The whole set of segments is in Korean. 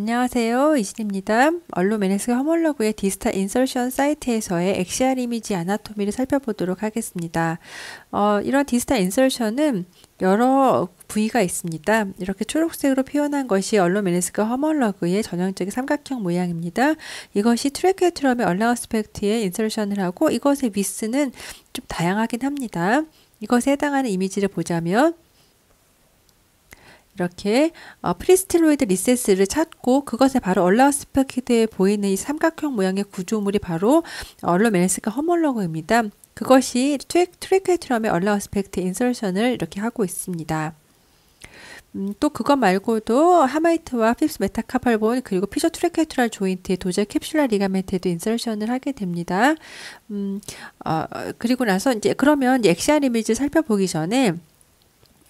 안녕하세요. 이신입니다 얼루메네스 허멀러그의 디스타 인설션 사이트에서의 엑시알 이미지 아나토미를 살펴보도록 하겠습니다. 어, 이런 디스타 인설션은 여러 부위가 있습니다. 이렇게 초록색으로 표현한 것이 얼로메네스크 허멀러그의 전형적인 삼각형 모양입니다. 이것이 트레큐트럼의 얼라우스펙트에 인설션을 하고 이것의 위스는 좀 다양하긴 합니다. 이것에 해당하는 이미지를 보자면 이렇게 어, 프리스틸로이드 리세스를 찾고 그것에 바로 얼라우스파키드에 보이는 이 삼각형 모양의 구조물이 바로 얼로메스카 허멀러그입니다. 그것이 트리케트럼의 얼라우스펙트 인설션을 이렇게 하고 있습니다. 음, 또 그것 말고도 하마이트와 핍스 메타카팔본 그리고 피저 트레케트럴 조인트의 도제 캡슐라 리가멘트에도 인설션을 하게 됩니다. 음, 어, 그리고 나서 이제 그러면 이시알 이미지 살펴보기 전에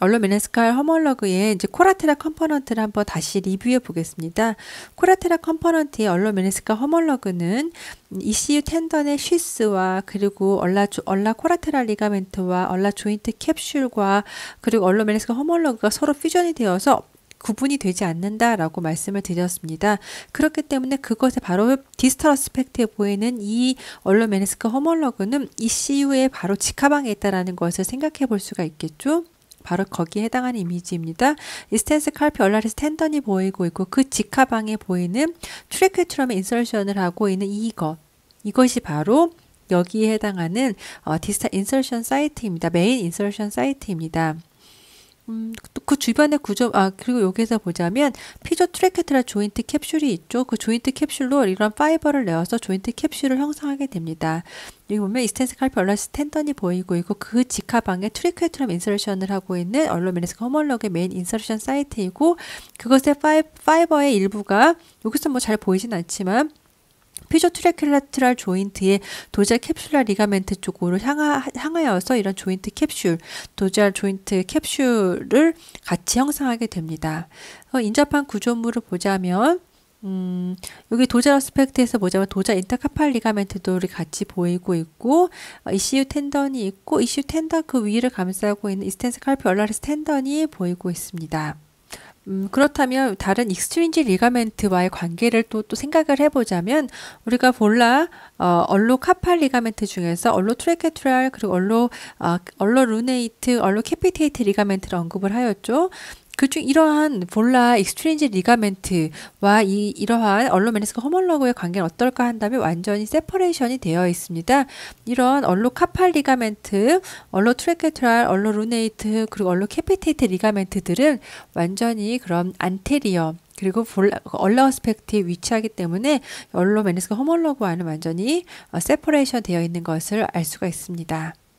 얼로 메네스칼 허멀러그의 이제 코라테라 컴포넌트를 한번 다시 리뷰해 보겠습니다. 코라테라 컴포넌트의 얼로 메네스칼 허멀러그는 ECU 텐던의 쉬스와 그리고 얼라 얼라 코라테라 리가멘트와 얼라 조인트 캡슐과 그리고 얼로 메네스칼 허멀러그가 서로 퓨전이 되어서 구분이 되지 않는다라고 말씀을 드렸습니다. 그렇기 때문에 그것에 바로 디스털러스펙트에 보이는 이 얼로메네스크 허멀러그는 ECU의 바로 직하방에 있다는 것을 생각해 볼 수가 있겠죠. 바로 거기에 해당하는 이미지입니다. 이스텐스 칼피 얼라리스 텐던이 보이고 있고 그 직하방에 보이는 트레큐트럼 인설션을 하고 있는 이것 이것이 바로 여기에 해당하는 어, 디스타 인설션 사이트입니다. 메인 인설션 사이트입니다. 음, 그 주변의 구조, 아, 그리고 여기서 보자면, 피조 트레케트라 조인트 캡슐이 있죠. 그 조인트 캡슐로 이런 파이버를 내어서 조인트 캡슐을 형성하게 됩니다. 여기 보면 이스텐스 칼피 라스 텐던이 보이고 있고, 그 직하방에 트리케트럼 인서션을 하고 있는 얼로메네스 허멀럭의 메인 인서션 사이트이고, 그것의 파이, 파이버의 일부가, 여기서 뭐 잘 보이진 않지만, 피조트레큘라트랄 조인트의 도자 캡슐라 리가멘트 쪽으로 향하, 향하여서 이런 조인트 캡슐, 도자 조인트 캡슐을 같이 형성하게 됩니다. 어, 인접한 구조물을 보자면 음, 여기 도자 어스펙트에서 보자면 도자 인터카팔 리가멘트도 우리 같이 보이고 있고 어, 이슈 텐던이 있고 이슈 텐던 그 위를 감싸고 있는 이스텐스 칼피 얼라리스 텐던이 보이고 있습니다. 음, 그렇다면 다른 익스트린지 리가멘트와의 관계를 또, 또 생각을 해보자면 우리가 볼라 어, 얼로 카팔 리가멘트 중에서 얼로 트레케트랄 그리고 얼로 어, 얼로 루네이트, 얼로 캐피테이트 리가멘트를 언급을 하였죠. 그중 이러한 볼라 익스트린지 리가멘트와 이 이러한 얼로메니스크 허멀러그의 관계는 어떨까 한다면 완전히 세퍼레이션이 되어 있습니다. 이런 얼로 카팔 리가멘트, 얼로 트레케트랄, 얼로 루네이트 그리고 얼로 캐피테이트 리가멘트들은 완전히 그럼 안테리어 그리고 얼라우스펙트에 위치하기 때문에 얼로 메니스크 허멀러그와는 완전히 어, 세퍼레이션 되어 있는 것을 알 수가 있습니다.